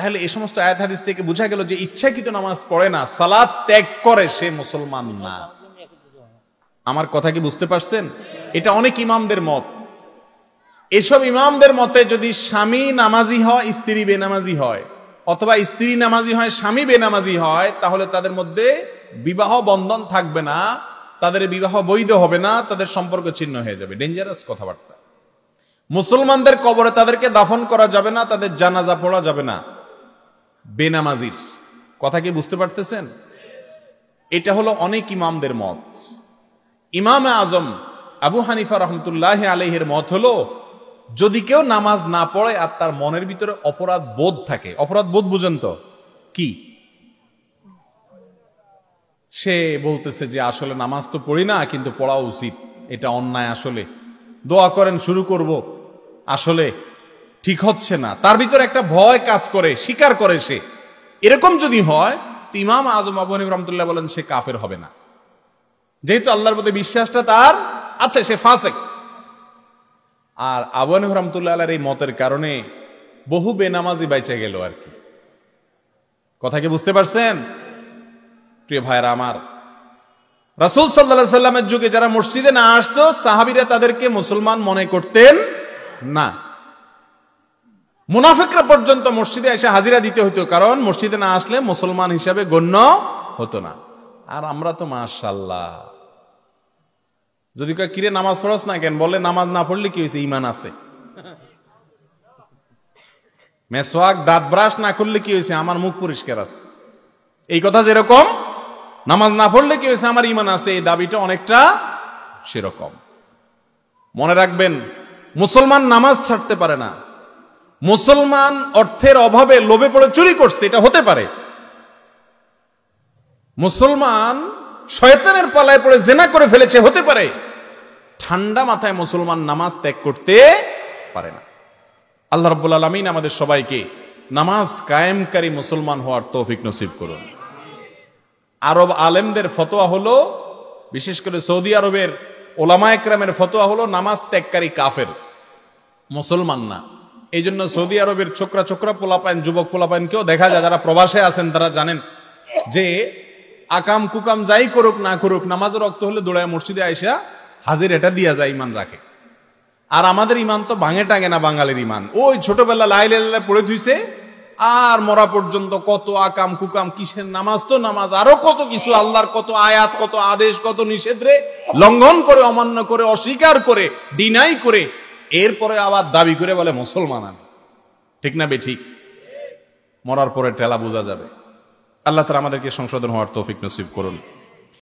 তাহলে এই সমস্ত আয়াত হাদিস থেকে বোঝা গেল যে ইচ্ছাকৃত নামাজ পড়ে না সালাদ ত্যাগ করে সে মুসলমান না আমার কথা কি বুঝতে পারছেন এটা অনেক ইমামদের মত এসব ইমামদের মতে যদি স্বামী নামাজি হয় স্ত্রী বেনামাজি হয় অথবা স্ত্রী নামাজি হয় স্বামী বেনামাজি হয় তাহলে তাদের মধ্যে বিবাহ বন্ধন থাকবে না তাদের বিবাহ বৈধ হবে না তাদের সম্পর্ক ছিন্ন হয়ে যাবে ডেঞ্জারাস কথাবার্তা মুসলমানদের কবরে তাদেরকে দাফন করা যাবে না তাদের জানাজা পড়া যাবে না বেনামাজির কথা কি বুঝতে পারতেছেন এটা হলো অনেক ইমামদের মত ইমাম আজম আবু হানিফা রহমতুল্লাহ আলহের মত হলো যদি কেউ নামাজ না পড়ে আর তার মনের ভিতরে অপরাধ বোধ থাকে অপরাধ বোধ তো কি সে বলতেছে যে আসলে নামাজ তো পড়ি না কিন্তু পড়া উচিত এটা অন্যায় আসলে দোয়া করেন শুরু করব আসলে ঠিক হচ্ছে না তার ভিতরে একটা ভয় কাজ করে স্বীকার করে সে এরকম যদি হয় তো ইমাম আজম আবহানি রহমতুল্লাহ বলেন সে কাফের হবে না যেহেতু আল্লাহর প্রতি বিশ্বাসটা তার আছে সে ফাঁসে আর আবহানি রহমতুল্লাহ এই মতের কারণে বহু বেনামাজি বাইচে গেল আর কি কথা কি বুঝতে পারছেন প্রিয় ভাইয়ের আমার রাসুল সাল্লা সাল্লামের যুগে যারা মসজিদে না আসতো সাহাবিরা তাদেরকে মুসলমান মনে করতেন না মুনাফিকরা পর্যন্ত মসজিদে এসে হাজিরা দিতে হতো কারণ মসজিদে না আসলে মুসলমান হিসাবে গণ্য হতো না আর আমরা তো মাশাল্লাহ যদি কিরে নামাজ পড়স না কেন বলে নামাজ না পড়লে কি হয়েছে ইমান আছে মেসোয়াক দাঁত ব্রাশ না করলে কি হয়েছে আমার মুখ পরিষ্কার আছে এই কথা যেরকম নামাজ না পড়লে কি হয়েছে আমার ইমান আছে এই দাবিটা অনেকটা সেরকম মনে রাখবেন মুসলমান নামাজ ছাড়তে পারে না মুসলমান অর্থের অভাবে লোভে পড়ে চুরি করছে এটা হতে পারে মুসলমান শয়তানের পালায় পড়ে জেনা করে ফেলেছে হতে পারে ঠান্ডা মাথায় মুসলমান নামাজ ত্যাগ করতে পারে না আল্লাহ রব্বুল আলমিন আমাদের সবাইকে নামাজ কায়েমকারী মুসলমান হওয়ার তৌফিক নসিব করুন আরব আলেমদের ফতোয়া হলো বিশেষ করে সৌদি আরবের ওলামা একরামের ফতোয়া হলো নামাজ ত্যাগকারী কাফের মুসলমান না এই জন্য সৌদি আরবের ছোকরা ছোকরা পোলাপাইন যুবক কেউ দেখা যায় যারা প্রবাসে আছেন তারা জানেন যে আকাম কুকাম যাই করুক না করুক নামাজের রক্ত হলে দোড়ায় মসজিদে আইসা হাজির এটা দিয়া যায় ইমান রাখে আর আমাদের ইমান তো ভাঙে টাঙে না বাঙালির ইমান ওই ছোটবেলা লাইলে লাইলে পড়ে ধুইছে আর মরা পর্যন্ত কত আকাম কুকাম কিসের নামাজ তো নামাজ আরো কত কিছু আল্লাহর কত আয়াত কত আদেশ কত নিষেধ রে লঙ্ঘন করে অমান্য করে অস্বীকার করে ডিনাই করে এরপরে আবার দাবি করে বলে মুসলমান আমি ঠিক না বে ঠিক মরার পরে টেলা বোঝা যাবে আল্লাহ তারা আমাদেরকে সংশোধন হওয়ার তৌফিক নসিব করুন